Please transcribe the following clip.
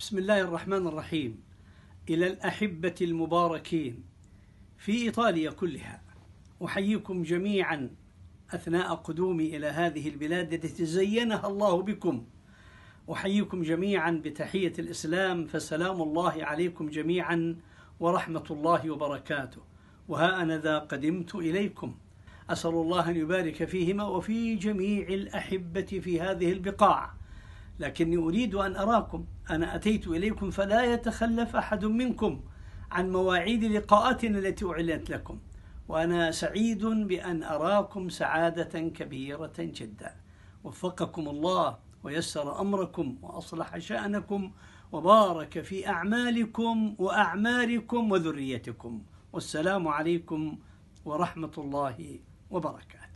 بسم الله الرحمن الرحيم إلى الأحبة المباركين في إيطاليا كلها أحييكم جميعا أثناء قدومي إلى هذه البلاد التي زينها الله بكم أحييكم جميعا بتحية الإسلام فسلام الله عليكم جميعا ورحمة الله وبركاته وها أنا ذا قدمت إليكم أسأل الله أن يبارك فيهما وفي جميع الأحبة في هذه البقاع لكني أريد أن أراكم أنا أتيت إليكم فلا يتخلف أحد منكم عن مواعيد لقاءاتنا التي أعلنت لكم وأنا سعيد بأن أراكم سعادة كبيرة جدا وفقكم الله ويسر أمركم وأصلح شأنكم وبارك في أعمالكم وأعماركم وذريتكم والسلام عليكم ورحمة الله وبركاته